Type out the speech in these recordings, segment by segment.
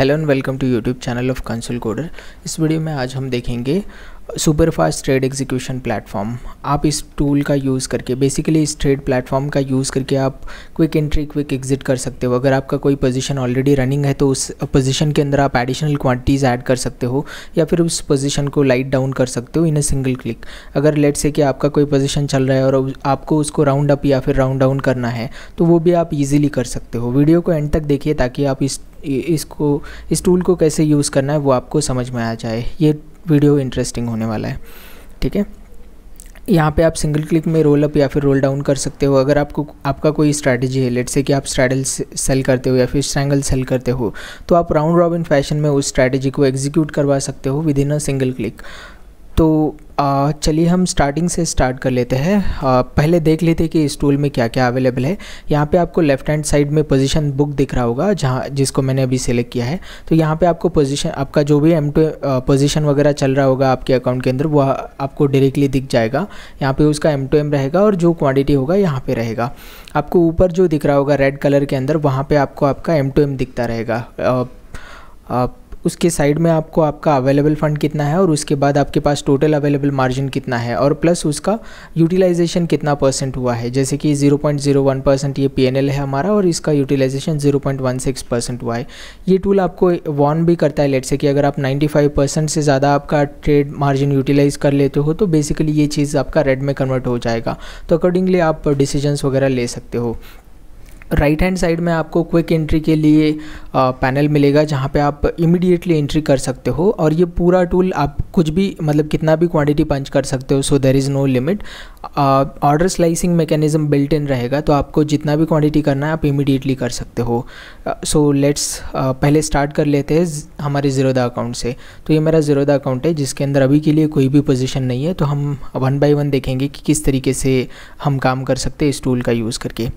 Hello and welcome to YouTube channel of Kansal coder इस video में आज हम देखेंगे super fast trade execution platform आप इस टूल का यूज़ करके बेसिकली इस ट्रेड प्लेटफॉर्म का यूज़ करके आप क्विक एंट्री क्विक एग्जिट कर सकते हो अगर आपका कोई पोजीशन ऑलरेडी रनिंग है तो उस पोजीशन के अंदर आप एडिशनल क्वांटिटीज़ ऐड कर सकते हो या फिर उस पोजीशन को लाइट डाउन कर सकते हो इन अ सिंगल क्लिक अगर लेट से कि आपका कोई पोजिशन चल रहा है और आपको उसको राउंड अप या फिर राउंड डाउन करना है तो वो भी आप ईजिली कर सकते हो वीडियो को एंड तक देखिए ताकि आप इस इसको इस टूल को कैसे यूज़ करना है वो आपको समझ में आ जाए ये वीडियो इंटरेस्टिंग होने वाला है ठीक है यहाँ पे आप सिंगल क्लिक में रोल अप या फिर रोल डाउन कर सकते हो अगर आपको आपका कोई स्ट्रैटेजी है लेट से कि आप स्ट्रैडल सेल करते हो या फिर स्ट्रैंगल सेल करते हो तो आप राउंड रॉबिन फैशन में उस स्ट्रैटेजी को एग्जीक्यूट करवा सकते हो with in a single click तो चलिए हम स्टार्टिंग से स्टार्ट कर लेते हैं पहले देख लेते हैं कि इस टूल में क्या क्या अवेलेबल है यहाँ पे आपको लेफ्ट हैंड साइड में पोजीशन बुक दिख रहा होगा जहाँ जिसको मैंने अभी सेलेक्ट किया है तो यहाँ पे आपको पोजीशन आपका जो भी एम टू पोजिशन वगैरह चल रहा होगा आपके अकाउंट के अंदर वह आपको डायरेक्टली दिख जाएगा यहाँ पर उसका एम टू एम रहेगा और जो क्वान्टिटी होगा यहाँ पर रहेगा आपको ऊपर जो दिख रहा होगा रेड कलर के अंदर वहाँ पर आपको आपका एम टू एम दिखता रहेगा उसके साइड में आपको आपका अवेलेबल फंड कितना है और उसके बाद आपके पास टोटल अवेलेबल मार्जिन कितना है और प्लस उसका यूटिलाइजेशन कितना परसेंट हुआ है जैसे कि 0.01 परसेंट ये पी है हमारा और इसका यूटिलाइजेशन 0.16 परसेंट हुआ है ये टूल आपको वॉर्न भी करता है लेट से कि अगर आप 95 परसेंट से ज़्यादा आपका ट्रेड मार्जिन यूटिलाइज कर लेते हो तो बेसिकली ये चीज़ आपका रेड में कन्वर्ट हो जाएगा तो अकॉर्डिंगली आप डिसीजन वगैरह ले सकते हो राइट हैंड साइड में आपको क्विक एंट्री के लिए पैनल मिलेगा जहाँ पे आप इमीडिएटली एंट्री कर सकते हो और ये पूरा टूल आप कुछ भी मतलब कितना भी क्वांटिटी पंच कर सकते हो so there is no limit order slicing mechanism built in रहेगा तो आपको जितना भी क्वांटिटी करना है आप इमीडिएटली कर सकते हो सो लेट्स पहले स्टार्ट कर लेते हैं हमारे ज़ीरोदा अकाउंट से तो ये मेरा ज़ीरोदा अकाउंट है जिसके अंदर अभी के लिए कोई भी पोजीशन नहीं है तो हम वन बाय वन देखेंगे कि किस तरीके से हम काम कर सकते हैं इस टूल का यूज़ करके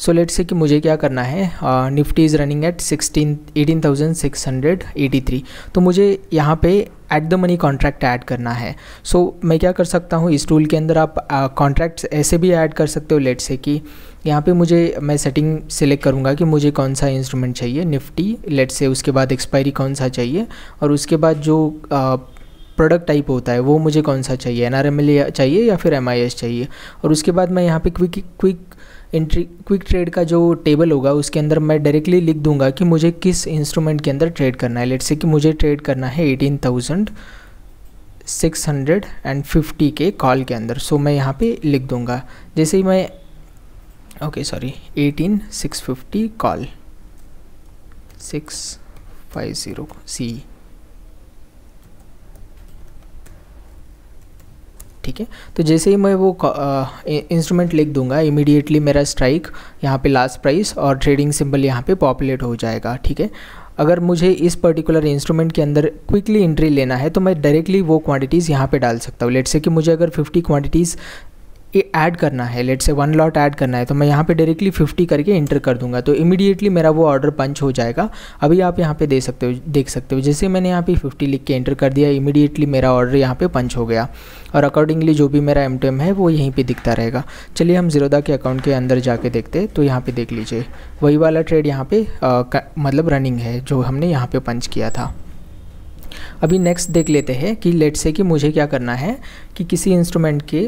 सो लेट्स से कि मुझे क्या करना है Nifty is running at sixteen eighteen thousand six hundred eighty three तो मुझे यहाँ पे at the money contract add करना है सो so, मैं क्या कर सकता हूँ इस टूल के अंदर आप कॉन्ट्रैक्ट्स ऐसे भी ऐड कर सकते हो लेट से कि यहाँ पे मुझे मैं सेटिंग सिलेक्ट करूँगा कि मुझे कौन सा इंस्ट्रूमेंट चाहिए निफ्टी लेट से उसके बाद एक्सपायरी कौन सा चाहिए और उसके बाद जो प्रोडक्ट टाइप होता है वो मुझे कौन सा चाहिए एन चाहिए या फिर एम चाहिए और उसके बाद मैं यहाँ पे quick quick entry quick trade का जो टेबल होगा उसके अंदर मैं डायरेक्टली लिख दूंगा कि मुझे किस इंस्ट्रूमेंट के अंदर ट्रेड करना है लेट से कि मुझे ट्रेड करना है eighteen thousand six hundred and fifty के कॉल के अंदर सो मैं यहाँ पे लिख दूंगा जैसे ही मैं okay sorry eighteen six fifty call six five zero C ठीक है तो जैसे ही मैं वो इंस्ट्रूमेंट लिख दूंगा इमीडिएटली मेरा स्ट्राइक यहाँ पे लास्ट प्राइस और ट्रेडिंग सिंबल यहाँ पे पॉपुलेट हो जाएगा ठीक है अगर मुझे इस पर्टिकुलर इंस्ट्रूमेंट के अंदर क्विकली एंट्री लेना है तो मैं डायरेक्टली वो क्वांटिटीज़ यहाँ पे डाल सकता हूँ लेट से कि मुझे अगर 50 क्वांटिटीज़ ये ऐड करना है लेट से वन लॉट ऐड करना है तो मैं यहाँ पे डायरेक्टली 50 करके इंटर कर दूंगा तो इमीडिएटली मेरा वो ऑर्डर पंच हो जाएगा अभी आप यहाँ पे दे सकते हो देख सकते हो जैसे मैंने यहाँ पे 50 लिख के इंटर कर दिया इमीडिएटली मेरा ऑर्डर यहाँ पे पंच हो गया और अकॉर्डिंगली जो भी मेरा एम टू एम है वो यहीं पर दिखता रहेगा चलिए हम जीरोदा के अकाउंट के अंदर जाके देखते तो यहाँ पर देख लीजिए वही वाला ट्रेड यहाँ पर मतलब रनिंग है जो हमने यहाँ पर पंच किया था अभी नेक्स्ट देख लेते हैं कि लेट से कि मुझे क्या करना है कि किसी इंस्ट्रूमेंट के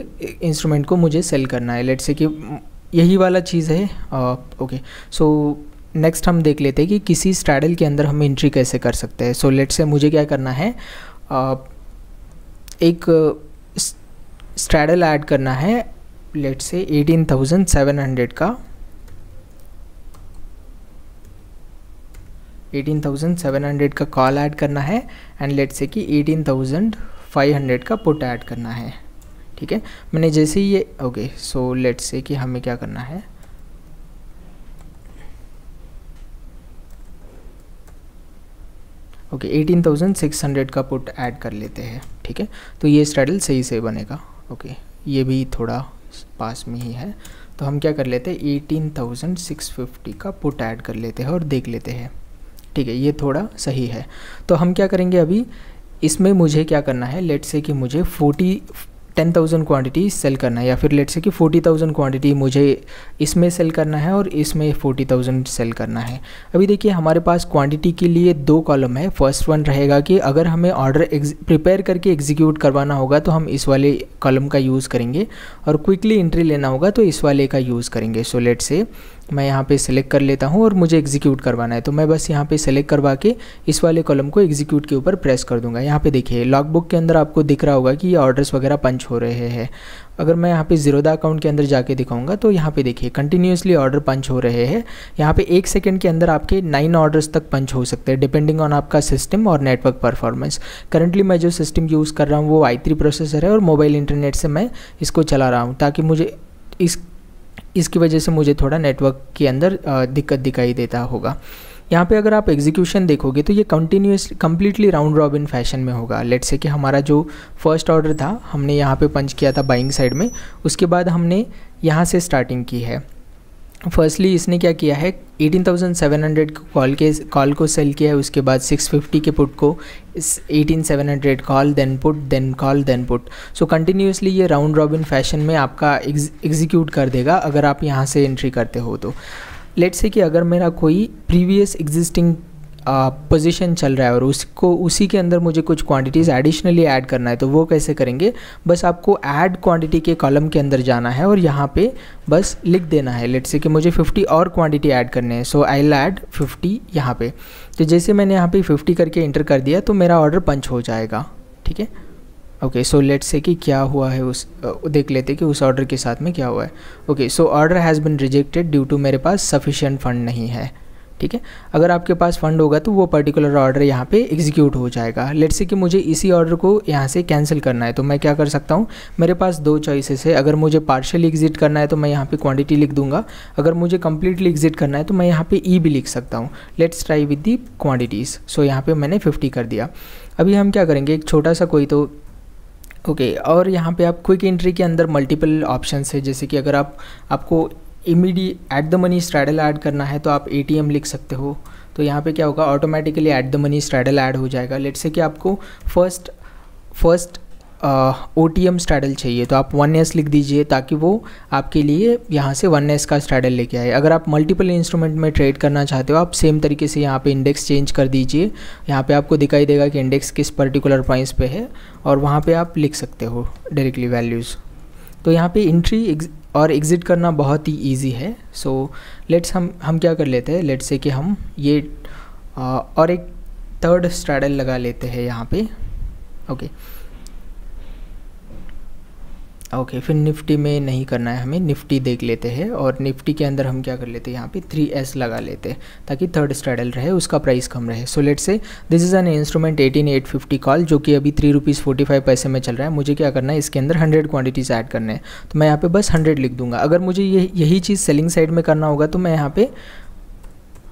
इंस्ट्रूमेंट को मुझे सेल करना है लेट से कि यही वाला चीज़ है ओके सो नेक्स्ट हम देख लेते हैं कि किसी स्ट्रैडल के अंदर हम एंट्री कैसे कर सकते हैं सो लेट से मुझे क्या करना है uh, एक स्ट्रैडल ऐड करना है लेट से हंड्रेड का 18,700 का कॉल ऐड करना है एंड लेट से कि 18,500 का पुट ऐड करना है ठीक है मैंने जैसे ही ये ओके सो लेट से कि हमें क्या करना है okay eighteen thousand six hundred का पुट ऐड कर लेते हैं ठीक है तो ये स्ट्रेडल सही से बनेगा ओके ये भी थोड़ा पास में ही है तो हम क्या कर लेते हैं एटीन थाउजेंड सिक्स फिफ्टी का पुट ऐड कर लेते हैं और देख लेते हैं ठीक है ये थोड़ा सही है तो हम क्या करेंगे अभी इसमें मुझे क्या करना है लेट से कि मुझे forty ten thousand quantity sell करना है या फिर लेट से कि फोर्टी थाउजेंड क्वान्टिटी मुझे इसमें सेल करना है और इसमें फोर्टी थाउजेंड सेल करना है अभी देखिए हमारे पास क्वान्टिटी के लिए दो कॉलम है फर्स्ट वन रहेगा कि अगर हमें ऑर्डर प्रिपेयर करके एग्जीक्यूट करवाना होगा तो हम इस वाले कॉलम का यूज़ करेंगे और क्विकली एंट्री लेना होगा तो इस वाले का यूज़ करेंगे सो लेट से मैं यहाँ पे सेलेक्ट कर लेता हूँ और मुझे एग्जीक्यूट करवाना है तो मैं बस यहाँ पे सेलेक्ट करवा के इस वाले कॉलम को एग्जीक्यूट के ऊपर प्रेस कर दूंगा यहाँ पे देखिए लॉग बुक के अंदर आपको दिख रहा होगा कि ये ऑर्डर्स वगैरह पंच हो रहे हैं अगर मैं यहाँ पे जीरोदा अकाउंट के अंदर जाके दिखाऊंगा तो यहाँ पे देखिए कंटिन्यूसली ऑर्डर पंच हो रहे हैं यहाँ पे एक सेकंड के अंदर आपके नाइन ऑर्डर्स तक पंच हो सकते हैं डिपेंडिंग ऑन आपका सिस्टम और नेटवर्क परफॉर्मेंस करंटली मैं जो सिस्टम यूज़ कर रहा हूँ वो आई थ्री प्रोसेसर है और मोबाइल इंटरनेट से मैं इसको चला रहा हूँ ताकि मुझे इस इसकी वजह से मुझे थोड़ा नेटवर्क के अंदर दिक्कत दिखाई देता होगा यहाँ पे अगर आप एग्जीक्यूशन देखोगे तो ये continuous completely round robin fashion में होगा लेट से कि हमारा जो फर्स्ट ऑर्डर था हमने यहाँ पे पंच किया था बाइंग साइड में उसके बाद हमने यहाँ से स्टार्टिंग की है फर्स्टली इसने क्या किया है 18,700 को कॉल के कॉल को सेल किया है उसके बाद 650 के पुट को 18,700 call then put then call then put so continuously ये राउंड रॉबिन फैशन में आपका एग्जीक्यूट कर देगा अगर आप यहाँ से एंट्री करते हो तो लेट्स से कि अगर मेरा कोई प्रीवियस एग्जिस्टिंग पोजीशन चल रहा है और उसको उसी के अंदर मुझे कुछ क्वांटिटीज़ एडिशनली ऐड करना है तो वो कैसे करेंगे बस आपको ऐड क्वांटिटी के कॉलम के अंदर जाना है और यहाँ पे बस लिख देना है लेट्स से कि मुझे 50 और क्वांटिटी ऐड करने हैं सो आई विल ऐड 50 यहाँ पे तो जैसे मैंने यहाँ पे 50 करके इंटर कर दिया तो मेरा ऑर्डर पंच हो जाएगा ठीक है ओके सो लेट से कि क्या हुआ है उस देख लेते कि उस ऑर्डर के साथ में क्या हुआ है okay so order has been rejected due to मेरे पास सफिशेंट फ़ंड नहीं है ठीक है अगर आपके पास फंड होगा तो वो पर्टिकुलर ऑर्डर यहाँ पे एग्जीक्यूट हो जाएगा लेट से कि मुझे इसी ऑर्डर को यहाँ से कैंसिल करना है तो मैं क्या कर सकता हूँ मेरे पास दो चॉइसेस है अगर मुझे पार्शियली एग्जिट करना है तो मैं यहाँ पे क्वांटिटी लिख दूंगा अगर मुझे कम्प्लीटली एग्जिट करना है तो मैं यहाँ पे ई e भी लिख सकता हूँ let's try with the quantities so यहाँ पर मैंने फिफ्टी कर दिया अभी हम क्या करेंगे एक छोटा सा कोई तो ओके okay, और यहाँ पे आप क्विक एंट्री के अंदर मल्टीपल ऑप्शंस है जैसे कि अगर आप आपको immediate at the money straddle add करना है तो आप ए लिख सकते हो तो यहाँ पे क्या होगा automatically at the money straddle add हो जाएगा लेट से कि आपको first first O T M straddle चाहिए तो आप वन एस लिख दीजिए ताकि वो आपके लिए यहाँ से वन एस का स्ट्रैडल लेके आए अगर आप मल्टीपल इंस्ट्रूमेंट में ट्रेड करना चाहते हो आप सेम तरीके से यहाँ पे इंडेक्स चेंज कर दीजिए यहाँ पे आपको दिखाई देगा कि इंडेक्स किस पर्टिकुलर प्राइस पे है और वहाँ पे आप लिख सकते हो डायरेक्टली वैल्यूज़ तो यहाँ पे इंट्री और एग्ज़िट करना बहुत ही इजी है सो so, लेट्स हम हम क्या कर लेते हैं लेट्स से कि हम ये आ, और एक थर्ड स्ट्रैडल लगा लेते हैं यहाँ पे ओके okay. ओके फिर निफ्टी में नहीं करना है हमें निफ्टी देख लेते हैं और निफ्टी के अंदर हम क्या कर लेते हैं यहाँ पे थ्री एस लगा लेते हैं ताकि थर्ड स्ट्रैडल रहे उसका प्राइस कम रहे so let's say this is an instrument eighteen eight fifty call जो कि अभी थ्री रुपीज़ फोर्टी फाइव पैसे में चल रहा है मुझे क्या करना है इसके अंदर हंड्रेड क्वान्टिटीज़ ऐड करने हैं तो मैं यहाँ पर बस हंड्रेड लिख दूंगा अगर मुझे ये यही चीज़ सेलिंग साइड में करना होगा तो मैं यहाँ पर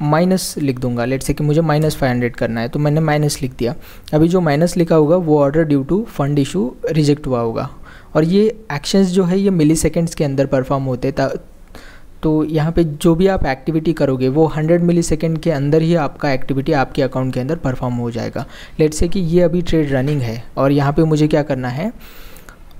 माइनस लिख दूंगा लेट से कि मुझे माइनस फाइव हंड्रेड करना है तो मैंने माइनस लिख दिया अभी जो माइनस लिखा होगा वो order due to fund issue reject हुआ होगा और ये एक्शंस जो है ये मिली के अंदर परफॉर्म होते तो यहाँ पे जो भी आप एक्टिविटी करोगे वो 100 मिली के अंदर ही आपका एक्टिविटी आपके अकाउंट के अंदर परफॉर्म हो जाएगा लेट से कि ये अभी ट्रेड रनिंग है और यहाँ पे मुझे क्या करना है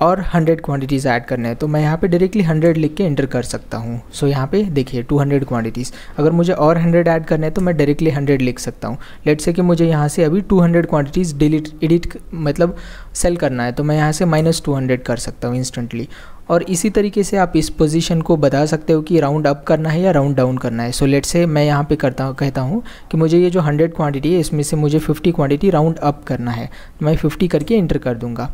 और 100 क्वांटिटीज़ ऐड करने हैं तो मैं यहाँ पे डायरेक्टली 100 लिख के इंटर कर सकता हूँ सो so, यहाँ पे देखिए 200 क्वांटिटीज़ अगर मुझे और 100 ऐड करने हैं तो मैं डायरेक्टली 100 लिख सकता हूँ लेट से कि मुझे यहाँ से अभी 200 क्वांटिटीज़ डिलीट एडिट मतलब सेल करना है तो मैं यहाँ से माइनस टू कर सकता हूँ इंस्टेंटली और इसी तरीके से आप इस पोजीशन को बता सकते हो कि राउंड अप करना है या राउंड डाउन करना है सो so, लेट से मैं यहाँ पे करता कहता हूँ कि मुझे ये जो 100 क्वांटिटी है इसमें से मुझे 50 क्वांटिटी राउंड अप करना है तो मैं 50 करके इंटर कर दूँगा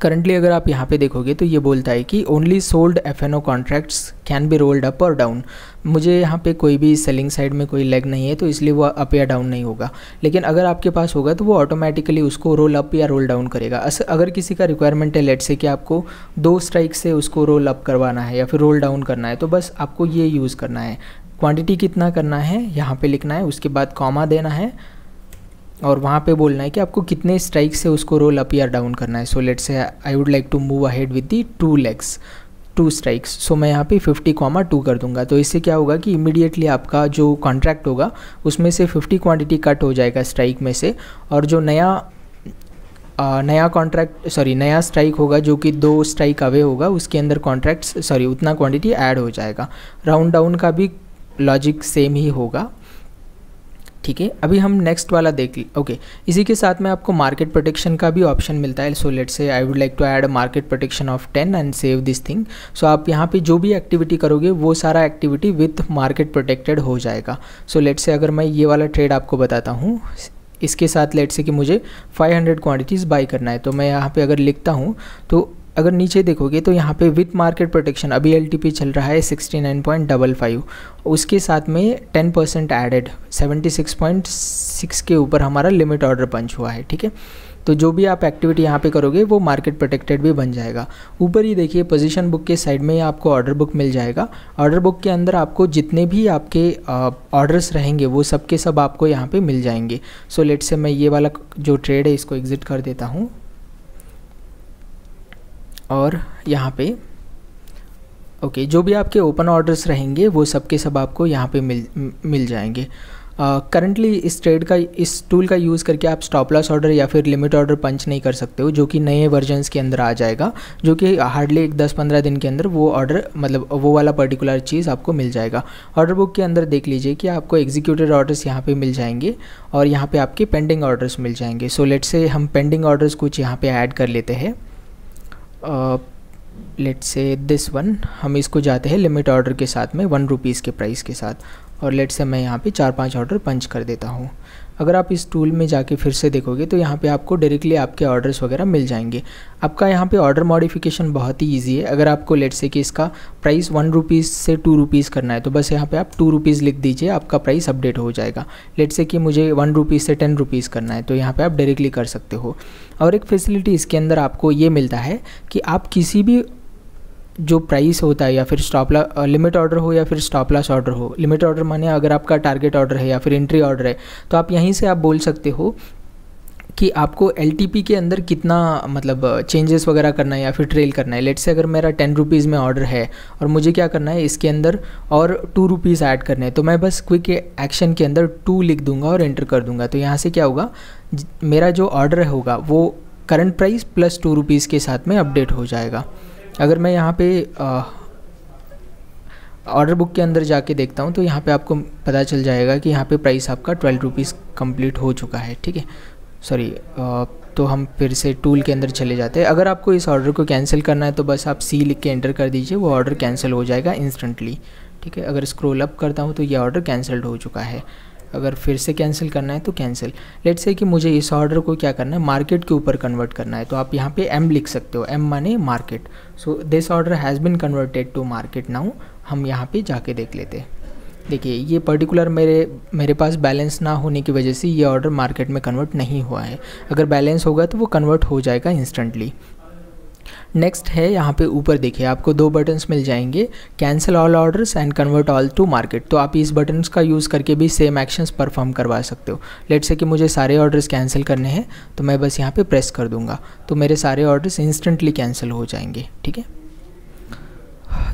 करंटली अगर आप यहाँ पे देखोगे तो ये बोलता है कि only sold F N O contracts can be rolled up और डाउन मुझे यहाँ पे कोई भी सेलिंग साइड में कोई लेग नहीं है तो इसलिए वो अप या डाउन नहीं होगा लेकिन अगर आपके पास होगा तो वो ऑटोमेटिकली उसको रोल अप या रोल डाउन करेगा अस अगर किसी का रिक्वायरमेंट है लेट से कि आपको दो स्ट्राइक से उसको रोल अप करवाना है या फिर रोल डाउन करना है तो बस आपको ये यूज़ करना है क्वांटिटी कितना करना है यहाँ पे लिखना है उसके बाद कॉमा देना है और वहाँ पे बोलना है कि आपको कितने स्ट्राइक से उसको रोल अप या डाउन करना है so let's say I would like to move ahead with the two legs two strikes so मैं यहाँ पे 50 कॉमा टू कर दूंगा तो इससे क्या होगा कि इमिडिएटली आपका जो कॉन्ट्रैक्ट होगा उसमें से 50 क्वांटिटी कट हो जाएगा स्ट्राइक में से और जो नया आ, नया कॉन्ट्रैक्ट सॉरी नया स्ट्राइक होगा जो कि दो स्ट्राइक अवे होगा उसके अंदर कॉन्ट्रैक्ट्स सॉरी उतना क्वांटिटी ऐड हो जाएगा राउंड डाउन का भी लॉजिक सेम ही होगा ठीक है अभी हम नेक्स्ट वाला देख ओके इसी के साथ में आपको मार्केट प्रोटेक्शन का भी ऑप्शन मिलता है so let's say I would like to add market protection of ten and save this thing so आप यहाँ पे जो भी एक्टिविटी करोगे वो सारा एक्टिविटी विथ मार्केट प्रोटेक्टेड हो जाएगा सो लेट से अगर मैं ये वाला ट्रेड आपको बताता हूँ इसके साथ लेट से कि मुझे 500 क्वांटिटीज़ बाई करना है तो मैं यहाँ पे अगर लिखता हूँ तो अगर नीचे देखोगे तो यहाँ पे विथ मार्केट प्रोटेक्शन अभी एल चल रहा है 69.55 उसके साथ में 10 परसेंट एडेड सिक्स के ऊपर हमारा लिमिट ऑर्डर पंच हुआ है ठीक है तो जो भी आप एक्टिविटी यहाँ पे करोगे वो मार्केट प्रोटेक्टेड भी बन जाएगा ऊपर ही देखिए पोजीशन बुक के साइड में आपको ऑर्डर बुक मिल जाएगा ऑर्डर बुक के अंदर आपको जितने भी आपके ऑर्डर्स रहेंगे वो सब के सब आपको यहाँ पे मिल जाएंगे सो लेट्स लेट से मैं ये वाला जो ट्रेड है इसको एग्जिट कर देता हूँ और यहाँ पे ओके जो भी आपके ओपन ऑर्डर्स रहेंगे वो सब के सब आपको यहाँ पे मिल मिल जाएंगे करंटली uh, इस ट्रेड का इस टूल का यूज़ करके आप स्टॉप लॉस ऑर्डर या फिर लिमिट ऑर्डर पंच नहीं कर सकते हो जो कि नए वर्जन्स के अंदर आ जाएगा जो कि हार्डली एक दस पंद्रह दिन के अंदर वो ऑर्डर मतलब वो वाला पर्टिकुलर चीज़ आपको मिल जाएगा ऑर्डर बुक के अंदर देख लीजिए कि आपको एग्जीक्यूटेड ऑर्डर्स यहाँ पर मिल जाएंगे और यहाँ पर आपके पेंडिंग ऑर्डर्स मिल जाएंगे सो so, लेट से हम पेंडिंग ऑर्डर्स कुछ यहाँ पर ऐड कर लेते हैं लेट से दिस वन हम इसको जाते हैं लिमिट ऑर्डर के साथ में वन रुपीज़ के प्राइस के साथ और लेट से मैं यहाँ पे चार पांच ऑर्डर पंच कर देता हूँ अगर आप इस टूल में जाके फिर से देखोगे तो यहाँ पे आपको डायरेक्टली आपके ऑर्डर्स वगैरह मिल जाएंगे आपका यहाँ पे ऑर्डर मॉडिफिकेशन बहुत ही ईजी है अगर आपको लेट से कि इसका प्राइस वन रुपीज़ से टू रुपीज़ करना है तो बस यहाँ पे आप टू रुपीज़ लिख दीजिए आपका प्राइस अपडेट हो जाएगा लेट से कि मुझे वन रुपीज़ से टेन रुपीज़ करना है तो यहाँ पर आप डायरेक्टली कर सकते हो और एक फैसिलिटी इसके अंदर आपको ये मिलता है कि आप किसी भी जो प्राइस होता है या फिर स्टॉप लिमिट ऑर्डर हो या फिर स्टॉप लॉस ऑर्डर हो लिमिट ऑर्डर माने अगर आपका टारगेट ऑर्डर है या फिर एंट्री ऑर्डर है तो आप यहीं से आप बोल सकते हो कि आपको एल के अंदर कितना मतलब चेंजेस वगैरह करना है या फिर ट्रेल करना है लेट से अगर मेरा टेन रुपीज़ में ऑर्डर है और मुझे क्या करना है इसके अंदर और टू रुपीज़ ऐड करने हैं तो मैं बस क्विक एक्शन के अंदर टू लिख दूंगा और एंटर कर दूंगा तो यहाँ से क्या होगा मेरा जो ऑर्डर होगा वो current price plus two rupees के साथ में अपडेट हो जाएगा अगर मैं यहाँ पे ऑर्डर बुक के अंदर जाके देखता हूँ तो यहाँ पे आपको पता चल जाएगा कि यहाँ पे प्राइस आपका ट्वेल्व रुपीज़ कम्प्लीट हो चुका है ठीक है सॉरी तो हम फिर से टूल के अंदर चले जाते हैं अगर आपको इस ऑर्डर को कैंसिल करना है तो बस आप सी लिख के एंटर कर दीजिए वो ऑर्डर कैंसिल हो जाएगा इंस्टेंटली ठीक है अगर स्क्रोल अप करता हूँ तो ये ऑर्डर कैंसल्ड हो चुका है अगर फिर से कैंसिल करना है तो कैंसिल लेट से कि मुझे इस ऑर्डर को क्या करना है मार्केट के ऊपर कन्वर्ट करना है तो आप यहाँ पे एम लिख सकते हो एम माने market so this order has been converted to market now हम यहाँ पे जाके देख लेते हैं देखिए ये पर्टिकुलर मेरे मेरे पास बैलेंस ना होने की वजह से ये ऑर्डर मार्केट में कन्वर्ट नहीं हुआ है अगर बैलेंस होगा तो वो कन्वर्ट हो जाएगा इंस्टेंटली नेक्स्ट है यहाँ पे ऊपर देखिए आपको दो बटन्स मिल जाएंगे cancel all orders and convert all to market तो आप इस बटन्स का यूज़ करके भी सेम एक्शंस परफॉर्म करवा सकते हो लेट से कि मुझे सारे ऑर्डर्स कैंसिल करने हैं तो मैं बस यहाँ पे प्रेस कर दूँगा तो मेरे सारे ऑर्डर्स इंस्टेंटली कैंसिल हो जाएंगे ठीक है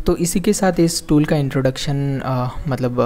तो इसी के साथ इस टूल का इंट्रोडक्शन मतलब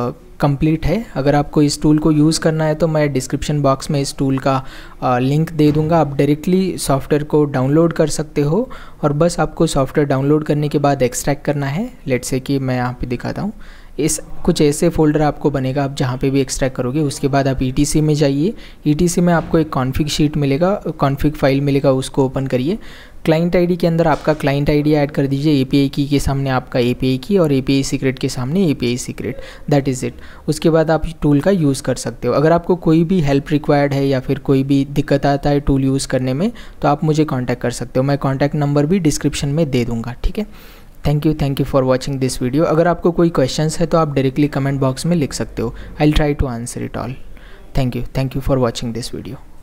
कंप्लीट है अगर आपको इस टूल को यूज़ करना है तो मैं डिस्क्रिप्शन बॉक्स में इस टूल का आ, लिंक दे दूंगा आप डायरेक्टली सॉफ्टवेयर को डाउनलोड कर सकते हो और बस आपको सॉफ्टवेयर डाउनलोड करने के बाद एक्सट्रैक्ट करना है लेट से कि मैं यहाँ पे दिखाता हूँ इस कुछ ऐसे फोल्डर आपको बनेगा आप जहाँ पे भी एक्सट्रैक्ट करोगे उसके बाद आप ई e में जाइए ई e में आपको एक कॉन्फ़िग शीट मिलेगा कॉन्फ़िग फाइल मिलेगा उसको ओपन करिए क्लाइंट आईडी के अंदर आपका क्लाइंट आईडी ऐड कर दीजिए एपीआई की के सामने आपका एपीआई की और एपीआई सीक्रेट के सामने API secret that is it उसके बाद आप टूल का यूज़ कर सकते हो अगर आपको कोई भी हेल्प रिक्वायर्ड है या फिर कोई भी दिक्कत आता है टूल यूज़ करने में तो आप मुझे कॉन्टैक्ट कर सकते हो मैं कॉन्टैक्ट नंबर भी डिस्क्रिप्शन में दे दूँगा ठीक है thank you thank you for watching this video अगर आपको कोई क्वेश्चन है तो आप डायरेक्टली कमेंट बॉक्स में लिख सकते हो I try to answer it all thank you thank you for watching this video